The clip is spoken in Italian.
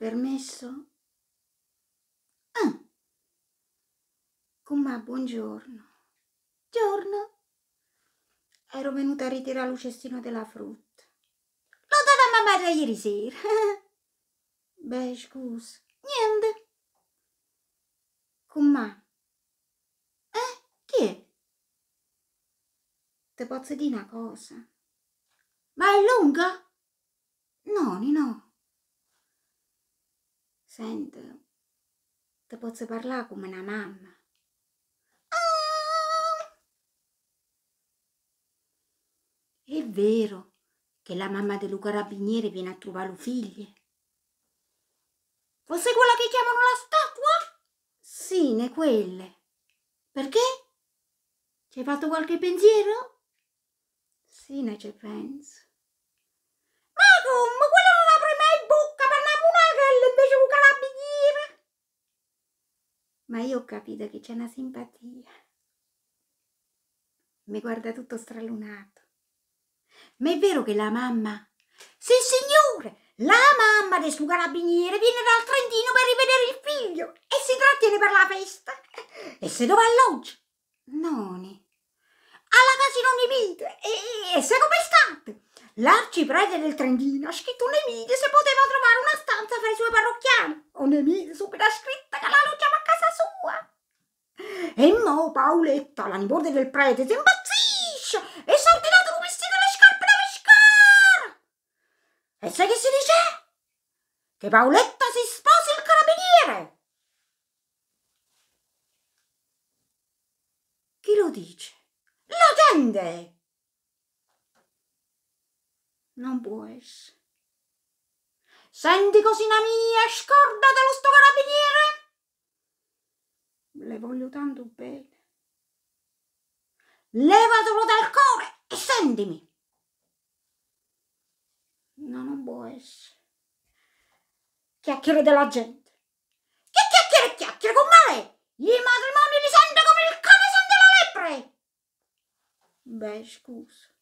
Permesso? Ah! Com'è, buongiorno. Giorno. Ero venuta a ritirare il cestino della frutta. L'ho data a mamma da ieri sera. Beh, scusa. Niente. Com'è? Eh? Chi è? Te posso dire una cosa? Ma è lunga? No, no. Senti, ti posso parlare come una mamma. Oh! È vero che la mamma del carabiniere viene a trovare le figlie. Fosse quella che chiamano la statua? Sì, ne quelle. Perché? Ci hai fatto qualche pensiero? Sì, ne ci penso. io ho capito che c'è una simpatia. Mi guarda tutto stralunato. Ma è vero che la mamma... Sì, signore! La mamma del suo carabiniere viene dal Trentino per rivedere il figlio e si trattiene per la festa. E se dove alloggia? Noni. Alla casa in un limite. E, e se come state? L'arciprete del Trentino ha scritto un se poteva trovare una E mo Paoletta, la nipote del prete, si impazzisce e si è ordinato un vestito delle scarpe da pescare. E sai che si dice? Che Paoletta si sposa il carabiniere. Chi lo dice? La gente! Non può essere. Senti cosina mia, scordate lo sto carabiniere! le voglio tanto bene. Levatelo dal cuore e sentimi. No, non può essere. Chiacchiere della gente. Che chiacchiere e chiacchiere con male? I matrimoni li sente come il cane sente la lepre. Beh, scusa.